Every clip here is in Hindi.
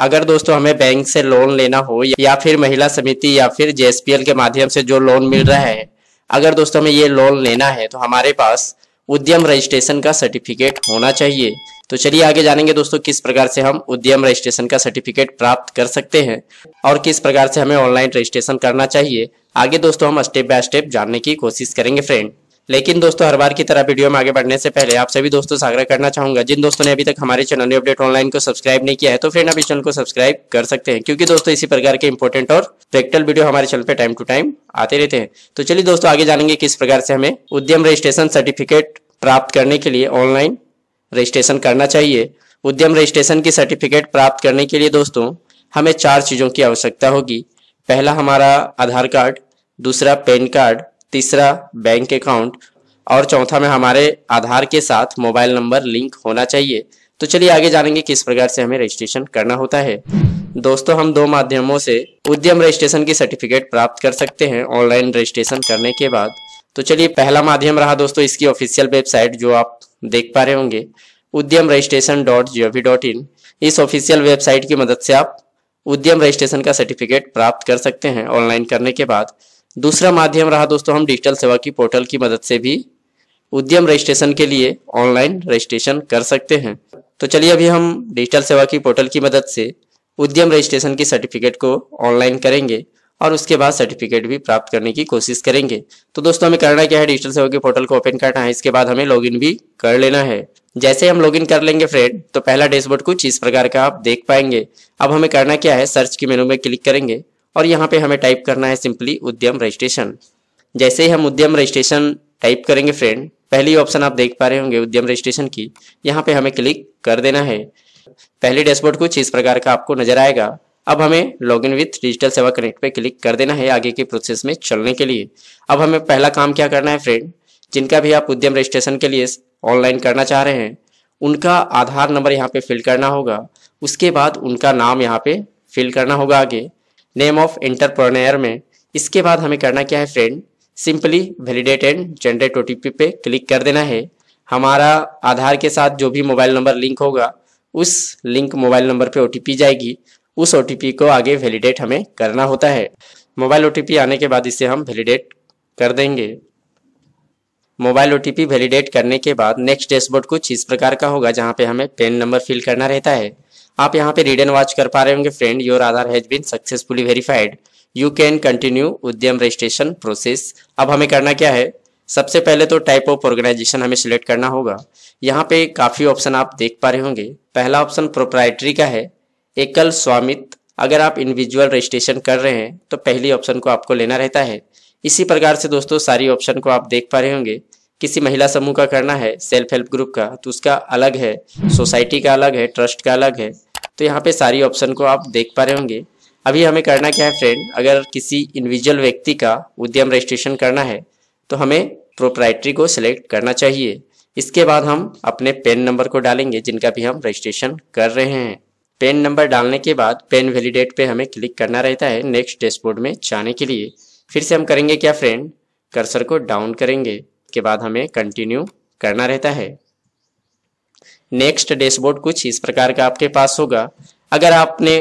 अगर दोस्तों हमें बैंक से लोन लेना हो या फिर महिला समिति या फिर जेएसपीएल के माध्यम से जो लोन मिल रहा है अगर दोस्तों हमें ये लोन लेना है तो हमारे पास उद्यम रजिस्ट्रेशन का सर्टिफिकेट होना चाहिए तो चलिए आगे जानेंगे दोस्तों किस प्रकार से हम उद्यम रजिस्ट्रेशन का सर्टिफिकेट प्राप्त कर सकते हैं और किस प्रकार से हमें ऑनलाइन रजिस्ट्रेशन करना चाहिए आगे दोस्तों हम स्टेप बाय स्टेप जानने की कोशिश करेंगे फ्रेंड लेकिन दोस्तों हर बार की तरह वीडियो में आगे बढ़ने से पहले आप सभी दोस्तों से आग्रह करना चाहूंगा जिन दोस्तों ने अभी तक हमारे चैनल न्यू अपडेट ऑनलाइन को सब्सक्राइब नहीं किया है तो फिर आप इस चैनल को सब्सक्राइब कर सकते हैं क्योंकि दोस्तों इसी प्रकार के इंपोर्टेंट और प्रैक्टिकल वीडियो हमारे चैनल पर टाइम टू टाइम आते रहते हैं तो चलिए दोस्तों आगे जानेंगे किस प्रकार से हमें उद्यम रजिस्ट्रेशन सर्टिफिकेट प्राप्त करने के लिए ऑनलाइन रजिस्ट्रेशन करना चाहिए उद्यम रजिस्ट्रेशन की सर्टिफिकेट प्राप्त करने के लिए दोस्तों हमें चार चीज़ों की आवश्यकता होगी पहला हमारा आधार कार्ड दूसरा पैन कार्ड तीसरा बैंक अकाउंट और चौथा में हमारे आधार के साथ मोबाइल नंबर लिंक होना चाहिए तो चलिए आगे जानेंगे किस प्रकार से हमें रजिस्ट्रेशन करना होता है दोस्तों हम दो माध्यमों से उद्यम रजिस्ट्रेशन की सर्टिफिकेट प्राप्त कर सकते हैं ऑनलाइन रजिस्ट्रेशन करने के बाद तो चलिए पहला माध्यम रहा दोस्तों इसकी ऑफिशियल वेबसाइट जो आप देख पा रहे होंगे Udyam registration dot G O V dot in इस ऑफिशियल वेबसाइट की मदद से आप उद्यम रजिस्ट्रेशन का सर्टिफिकेट प्राप्त कर सकते हैं ऑनलाइन करने के बाद दूसरा माध्यम रहा दोस्तों हम डिजिटल सेवा की पोर्टल की मदद से भी उद्यम रजिस्ट्रेशन के लिए ऑनलाइन रजिस्ट्रेशन कर सकते हैं तो चलिए अभी हम डिजिटल सेवा की पोर्टल की मदद से उद्यम रजिस्ट्रेशन की सर्टिफिकेट को ऑनलाइन करेंगे और उसके बाद सर्टिफिकेट भी प्राप्त करने की कोशिश करेंगे तो दोस्तों हमें करना क्या है डिजिटल सेवा के पोर्टल को ओपन करना है इसके बाद हमें लॉगिन भी कर लेना है जैसे हम लॉगिन कर लेंगे फ्रेंड तो पहला डैशबोर्ड कुछ इस प्रकार का आप देख पाएंगे अब हमें करना क्या है सर्च के मेनू में क्लिक करेंगे और यहाँ पे हमें टाइप करना है सिंपली उद्यम रजिस्ट्रेशन जैसे ही हम उद्यम रजिस्ट्रेशन टाइप करेंगे फ्रेंड पहली ऑप्शन आप देख पा रहे होंगे उद्यम रजिस्ट्रेशन की यहाँ पे हमें क्लिक कर देना है पहले डैशबोर्ड कुछ इस प्रकार का आपको नजर आएगा अब हमें log in with digital Seva connect पे क्लिक कर देना है आगे के प्रोसेस में चलने के लिए अब हमें पहला काम क्या करना है फ्रेंड जिनका भी आप उद्यम रजिस्ट्रेशन के लिए ऑनलाइन करना चाह रहे हैं उनका आधार नंबर यहाँ पे फिल करना होगा उसके बाद उनका नाम यहाँ पे फिल करना होगा आगे नेम ऑफ इंटरप्रोनेयर में इसके बाद हमें करना क्या है friend simply validate and generate O पे क्लिक कर देना है हमारा आधार के साथ जो भी मोबाइल नंबर लिंक होगा उस लिंक मोबाइल नंबर पे ओ जाएगी उस ओ को आगे वैलिडेट हमें करना होता है मोबाइल ओ आने के बाद इसे हम वैलिडेट कर देंगे मोबाइल ओ वैलिडेट करने के बाद नेक्स्ट डैशबोर्ड कुछ इस प्रकार का होगा जहाँ पे हमें पेन नंबर फिल करना रहता है आप यहाँ पे रीड एंड वॉच कर पा रहे होंगे friend your Aadhaar has been successfully verified you can continue Udyam registration process अब हमें करना क्या है सबसे पहले तो टाइप ऑफ ऑर्गेनाइजेशन हमें सिलेक्ट करना होगा यहाँ पे काफ़ी ऑप्शन आप देख पा रहे होंगे पहला ऑप्शन प्रोप्राइटरी का है एकल स्वामित्व अगर आप इंडिविजुअल रजिस्ट्रेशन कर रहे हैं तो पहली ऑप्शन को आपको लेना रहता है इसी प्रकार से दोस्तों सारी ऑप्शन को आप देख पा रहे होंगे किसी महिला समूह का करना है सेल्फ हेल्प ग्रुप का तो उसका अलग है सोसाइटी का अलग है ट्रस्ट का अलग है तो यहाँ पे सारी ऑप्शन को आप देख पा रहे होंगे अभी हमें करना क्या है फ्रेंड अगर किसी इंडिविजुअल व्यक्ति का उद्यम रजिस्ट्रेशन करना है तो हमें प्रोप्राइटरी को सिलेक्ट करना चाहिए इसके बाद हम अपने पेन नंबर को डालेंगे जिनका भी हम रजिस्ट्रेशन कर रहे हैं पेन नंबर डालने के बाद पेन वैलिडेट पे हमें क्लिक करना रहता है नेक्स्ट डैशबोर्ड में जाने के लिए फिर से हम करेंगे क्या फ्रेंड कर्सर को डाउन करेंगे के बाद हमें कंटिन्यू करना रहता है नेक्स्ट डैशबोर्ड कुछ इस प्रकार का आपके पास होगा अगर आपने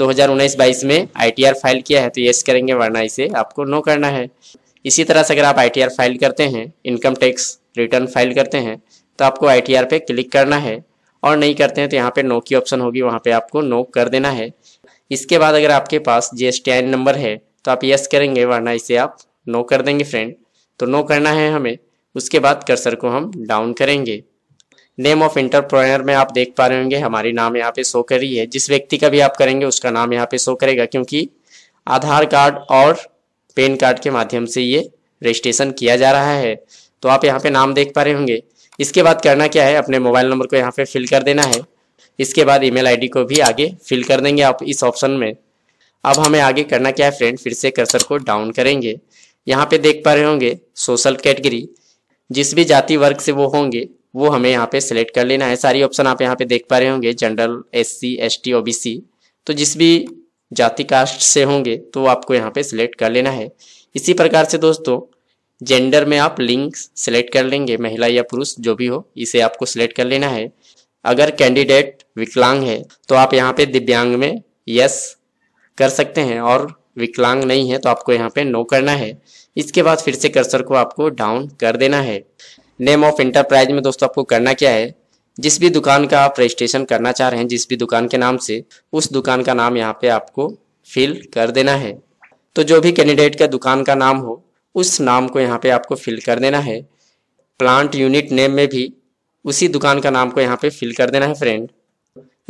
2019-22 में आई फाइल किया है तो यस करेंगे वरना इसे आपको नो करना है इसी तरह से अगर आप आई फाइल करते हैं इनकम टैक्स रिटर्न फाइल करते हैं तो आपको आई पे क्लिक करना है और नहीं करते हैं तो यहाँ पे नो की ऑप्शन होगी वहाँ पे आपको नो कर देना है इसके बाद अगर आपके पास जी नंबर है तो आप यस करेंगे वरना इसे आप नो कर देंगे फ्रेंड तो नो करना है हमें उसके बाद कर्सर को हम डाउन करेंगे नेम ऑफ इंटरप्रोनर में आप देख पा रहे होंगे हमारी नाम यहाँ पे शो कर रही है जिस व्यक्ति का भी आप करेंगे उसका नाम यहाँ पे शो करेगा क्योंकि आधार कार्ड और पेन कार्ड के माध्यम से ये रजिस्ट्रेशन किया जा रहा है तो आप यहाँ पे नाम देख पा रहे होंगे इसके बाद करना क्या है अपने मोबाइल नंबर को यहाँ पे फिल कर देना है इसके बाद ईमेल आईडी को भी आगे फिल कर देंगे आप इस ऑप्शन में अब हमें आगे करना क्या है फ्रेंड फिर से कर्सर को डाउन करेंगे यहाँ पे देख पा रहे होंगे सोशल कैटेगरी जिस भी जाति वर्ग से वो होंगे वो हमें यहाँ पे सिलेक्ट कर लेना है सारी ऑप्शन आप यहाँ पे देख पा रहे होंगे general S C S T O B C तो जिस भी जाति कास्ट से होंगे तो आपको यहाँ पे सिलेक्ट कर लेना है इसी प्रकार से दोस्तों जेंडर में आप लिंक सिलेक्ट कर लेंगे महिला या पुरुष जो भी हो इसे आपको सिलेक्ट कर लेना है अगर कैंडिडेट विकलांग है तो आप यहाँ पे दिव्यांग में यस कर सकते हैं और विकलांग नहीं है तो आपको यहाँ पे नो करना है इसके बाद फिर से कर्सर को आपको डाउन कर देना है नेम ऑफ इंटरप्राइज में दोस्तों आपको करना क्या है जिस भी दुकान का आप रजिस्ट्रेशन करना चाह रहे हैं जिस भी दुकान के नाम से उस दुकान का नाम यहाँ पे आपको फिल कर देना है तो जो भी कैंडिडेट का दुकान का नाम हो उस नाम को यहाँ पे आपको फिल कर देना है प्लांट यूनिट नेम में भी उसी दुकान का नाम को यहाँ पे फिल कर देना है फ्रेंड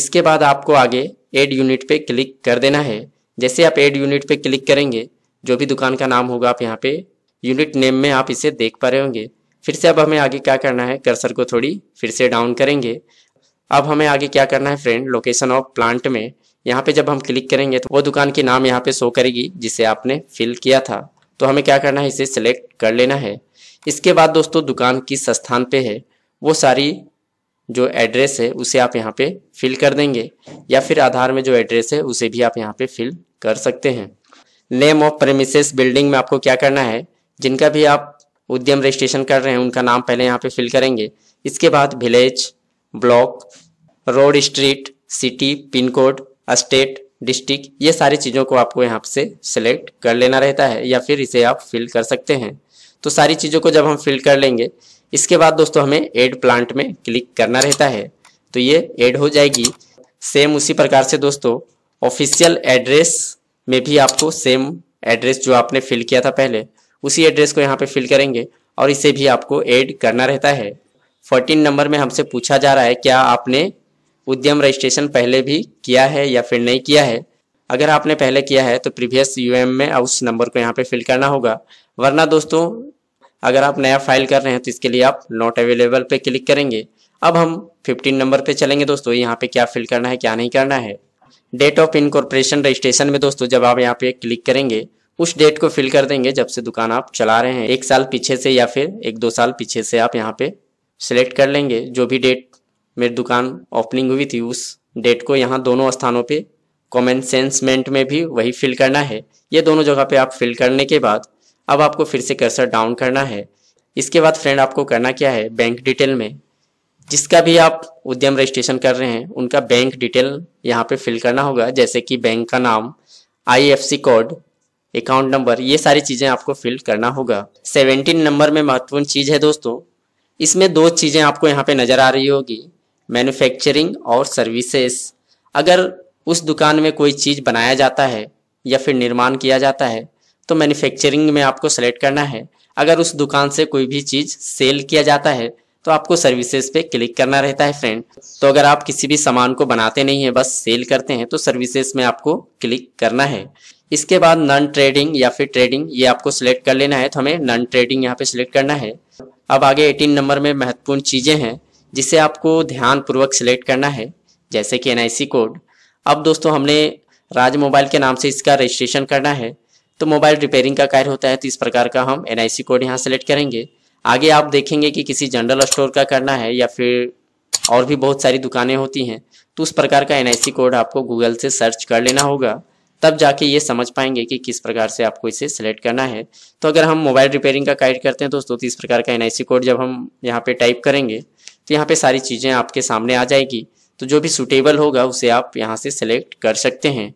इसके बाद आपको आगे एड यूनिट पे क्लिक कर देना है जैसे आप एड यूनिट पे क्लिक करेंगे जो भी दुकान का नाम होगा आप यहाँ पे यूनिट नेम में आप इसे देख पा रहे होंगे फिर से अब हमें आगे क्या करना है कर्सर को थोड़ी फिर से डाउन करेंगे अब हमें आगे क्या करना है फ्रेंड लोकेशन ऑफ प्लांट में यहाँ पे जब हम क्लिक करेंगे तो वो दुकान के नाम यहाँ पे शो करेगी जिसे आपने फिल किया था तो हमें क्या करना है इसे सिलेक्ट कर लेना है इसके बाद दोस्तों दुकान किस स्थान पे है वो सारी जो एड्रेस है उसे आप यहाँ पे फिल कर देंगे या फिर आधार में जो एड्रेस है उसे भी आप यहाँ पे फिल कर सकते हैं नेम ऑफ प्रेमिसेस बिल्डिंग में आपको क्या करना है जिनका भी आप उद्यम रजिस्ट्रेशन कर रहे हैं उनका नाम पहले यहाँ पे फिल करेंगे इसके बाद village block road street city pin code state district ये सारी चीज़ों को आपको यहाँ से सिलेक्ट कर लेना रहता है या फिर इसे आप फिल कर सकते हैं तो सारी चीज़ों को जब हम फिल कर लेंगे इसके बाद दोस्तों हमें एड प्लांट में क्लिक करना रहता है तो ये एड हो जाएगी सेम उसी प्रकार से दोस्तों ऑफिशियल एड्रेस में भी आपको सेम एड्रेस जो आपने फिल किया था पहले उसी एड्रेस को यहाँ पे फिल करेंगे और इसे भी आपको ऐड करना रहता है फोर्टीन नंबर में हमसे पूछा जा रहा है क्या आपने उद्यम रजिस्ट्रेशन पहले भी किया है या फिर नहीं किया है अगर आपने पहले किया है तो प्रीवियस यूएम में उस नंबर को यहाँ पे फिल करना होगा वरना दोस्तों अगर आप नया फाइल कर रहे हैं तो इसके लिए आप नॉट अवेलेबल पे क्लिक करेंगे अब हम 15 नंबर पे चलेंगे दोस्तों यहाँ पे क्या फिल करना है क्या नहीं करना है डेट ऑफ इनकॉर्पोरेशन रजिस्ट्रेशन में दोस्तों जब आप यहाँ पे क्लिक करेंगे उस डेट को फिल कर देंगे जब से दुकान आप चला रहे हैं एक साल पीछे से या फिर एक दो साल पीछे से आप यहाँ पे सिलेक्ट कर लेंगे जो भी डेट मेरी दुकान ओपनिंग हुई थी उस डेट को यहाँ दोनों स्थानों पे कॉमन सेंसमेंट में भी वही फिल करना है ये दोनों जगह पे आप फिल करने के बाद अब आपको फिर से कर्सर डाउन करना है इसके बाद फ्रेंड आपको करना क्या है बैंक डिटेल में जिसका भी आप उद्यम रजिस्ट्रेशन कर रहे हैं उनका बैंक डिटेल यहाँ पे फिल करना होगा जैसे कि बैंक का नाम आई कोड अकाउंट नंबर ये सारी चीज़ें आपको फिल करना होगा सेवेंटीन नंबर में महत्वपूर्ण चीज़ है दोस्तों इसमें दो चीज़ें आपको यहाँ पे नज़र आ रही होगी मैन्युफैक्चरिंग और सर्विसेस अगर उस दुकान में कोई चीज़ बनाया जाता है या फिर निर्माण किया जाता है तो मैन्युफैक्चरिंग में आपको सेलेक्ट करना है अगर उस दुकान से कोई भी चीज़ सेल किया जाता है तो आपको सर्विसेज पे क्लिक करना रहता है फ्रेंड तो अगर आप किसी भी सामान को बनाते नहीं है बस सेल करते हैं तो सर्विसेज में आपको क्लिक करना है इसके बाद नॉन ट्रेडिंग या फिर ट्रेडिंग ये आपको सिलेक्ट कर लेना है तो हमें नॉन ट्रेडिंग यहाँ पे सिलेक्ट करना है अब आगे 18 नंबर में महत्वपूर्ण चीज़ें हैं जिसे आपको ध्यानपूर्वक सिलेक्ट करना है जैसे कि एनआईसी कोड अब दोस्तों हमने राज मोबाइल के नाम से इसका रजिस्ट्रेशन करना है तो मोबाइल रिपेयरिंग का कार्य होता है तो इस प्रकार का हम एन कोड यहाँ सेलेक्ट करेंगे आगे आप देखेंगे कि किसी जनरल स्टोर का करना है या फिर और भी बहुत सारी दुकानें होती हैं तो उस प्रकार का एन कोड आपको गूगल से सर्च कर लेना होगा तब जाके ये समझ पाएंगे कि किस प्रकार से आपको इसे सिलेक्ट करना है तो अगर हम मोबाइल रिपेयरिंग का गाइड करते हैं दोस्तों तो इस प्रकार का एन कोड जब हम यहाँ पर टाइप करेंगे तो यहाँ पर सारी चीज़ें आपके सामने आ जाएगी तो जो भी सूटेबल होगा उसे आप यहाँ से सिलेक्ट कर सकते हैं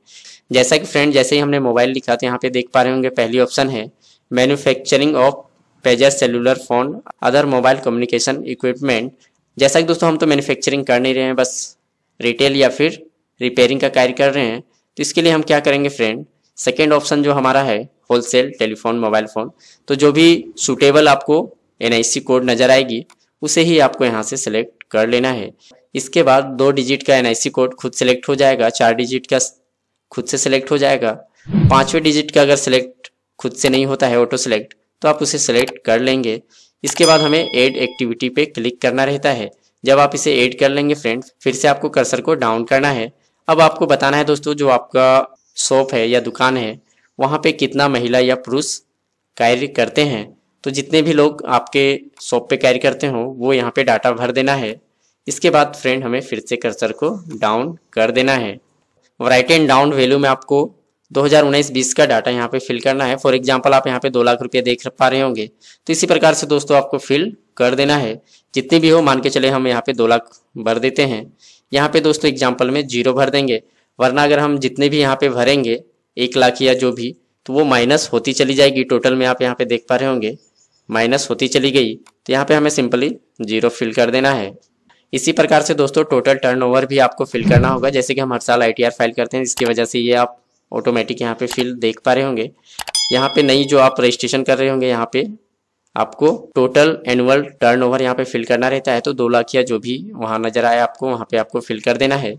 जैसा कि फ्रेंड जैसे ही हमने मोबाइल लिखा तो यहाँ पे देख पा रहे होंगे पहली ऑप्शन है manufacturing of pager cellular phone other mobile communication equipment जैसा कि दोस्तों हम तो मैन्युफैक्चरिंग कर नहीं रहे हैं बस रिटेल या फिर रिपेयरिंग का कार्य कर रहे हैं तो इसके लिए हम क्या करेंगे फ्रेंड सेकेंड ऑप्शन जो हमारा है होलसेल टेलीफोन मोबाइल फ़ोन तो जो भी सूटेबल आपको एन कोड नज़र आएगी उसे ही आपको यहाँ से सिलेक्ट कर लेना है इसके बाद दो डिजिट का एन कोड खुद सेलेक्ट हो जाएगा चार डिजिट का खुद से सिलेक्ट हो जाएगा पाँचवें डिजिट का अगर सिलेक्ट खुद से नहीं होता है ऑटो सिलेक्ट तो आप उसे सिलेक्ट कर लेंगे इसके बाद हमें एड एक्टिविटी पे क्लिक करना रहता है जब आप इसे एड कर लेंगे फ्रेंड फिर से आपको कर्सर को डाउन करना है अब आपको बताना है दोस्तों जो आपका शॉप है या दुकान है वहाँ पे कितना महिला या पुरुष कार्य करते हैं तो जितने भी लोग आपके शॉप पे कार्य करते हो वो यहाँ पे डाटा भर देना है इसके बाद फ्रेंड हमें फिर से कर्सर को डाउन कर देना है राइट एंड डाउन वैल्यू में आपको 2019-20 का डाटा यहाँ पे फिल करना है फॉर एग्जाम्पल आप यहाँ पे दो लाख रुपये देख पा रहे होंगे तो इसी प्रकार से दोस्तों आपको फिल कर देना है जितने भी हो मान के चले हम यहाँ पे दो लाख भर देते हैं यहाँ पे दोस्तों एग्जाम्पल में जीरो भर देंगे वरना अगर हम जितने भी यहाँ पे भरेंगे एक लाख या जो भी तो वो माइनस होती चली जाएगी टोटल में आप यहाँ पे देख पा रहे होंगे माइनस होती चली गई तो यहाँ पे हमें सिंपली जीरो फिल कर देना है इसी प्रकार से दोस्तों टोटल टर्नओवर भी आपको फिल करना होगा जैसे कि हम हर साल आईटीआर फाइल करते हैं जिसकी वजह से ये आप ऑटोमेटिक यहाँ पे फिल देख पा रहे होंगे यहाँ पे नई जो आप रजिस्ट्रेशन कर रहे होंगे यहाँ पे आपको टोटल एनुअल टर्नओवर यहाँ पे फिल करना रहता है तो दो लाख या जो भी वहाँ नजर आए आपको वहाँ पे आपको फिल कर देना है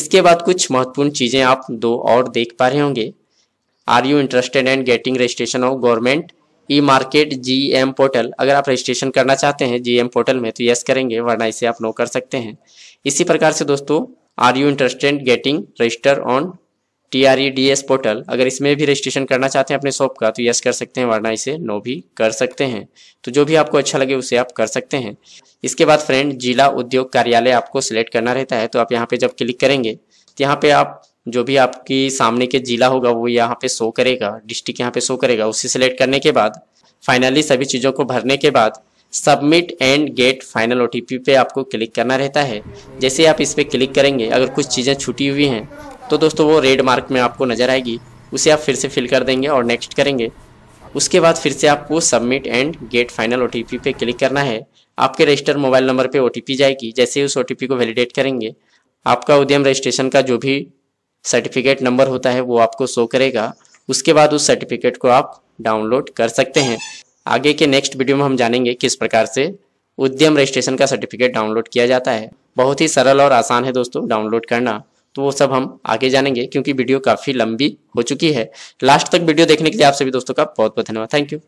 इसके बाद कुछ महत्वपूर्ण चीजें आप दो और देख पा रहे होंगे are you interested and getting registration of government e market G M portal अगर आप रजिस्ट्रेशन करना चाहते हैं जी एम पोर्टल में तो यस करेंगे वरना इसे आप नो कर सकते हैं इसी प्रकार से दोस्तों are you interested getting register on T R E D S portal अगर इसमें भी रजिस्ट्रेशन करना चाहते हैं अपने शॉप का तो यस कर सकते हैं वरना इसे नो भी कर सकते हैं तो जो भी आपको अच्छा लगे उसे आप कर सकते हैं इसके बाद फ्रेंड जिला उद्योग कार्यालय आपको सिलेक्ट करना रहता है तो आप यहाँ पे जब क्लिक करेंगे तो यहाँ पे आप जो भी आपकी सामने के जिला होगा वो यहाँ पे शो करेगा डिस्ट्रिक्ट यहाँ पे शो करेगा उसे सिलेक्ट करने के बाद फाइनली सभी चीज़ों को भरने के बाद submit and get final O पे आपको क्लिक करना रहता है जैसे आप इस पर क्लिक करेंगे अगर कुछ चीज़ें छुटी हुई हैं तो दोस्तों वो रेड मार्क में आपको नज़र आएगी उसे आप फिर से फिल कर देंगे और नेक्स्ट करेंगे उसके बाद फिर से आपको submit and get final O पे क्लिक करना है आपके रजिस्टर मोबाइल नंबर पे ओ जाएगी जैसे ही उस ओ को वैलिडेट करेंगे आपका उद्यम रजिस्ट्रेशन का जो भी सर्टिफिकेट नंबर होता है वो आपको शो करेगा उसके बाद उस सर्टिफिकेट को आप डाउनलोड कर सकते हैं आगे के नेक्स्ट वीडियो में हम जानेंगे किस प्रकार से उद्यम रजिस्ट्रेशन का सर्टिफिकेट डाउनलोड किया जाता है बहुत ही सरल और आसान है दोस्तों डाउनलोड करना तो वो सब हम आगे जानेंगे क्योंकि वीडियो काफ़ी लंबी हो चुकी है लास्ट तक वीडियो देखने के लिए आप सभी दोस्तों का बहुत बहुत धन्यवाद थैंक यू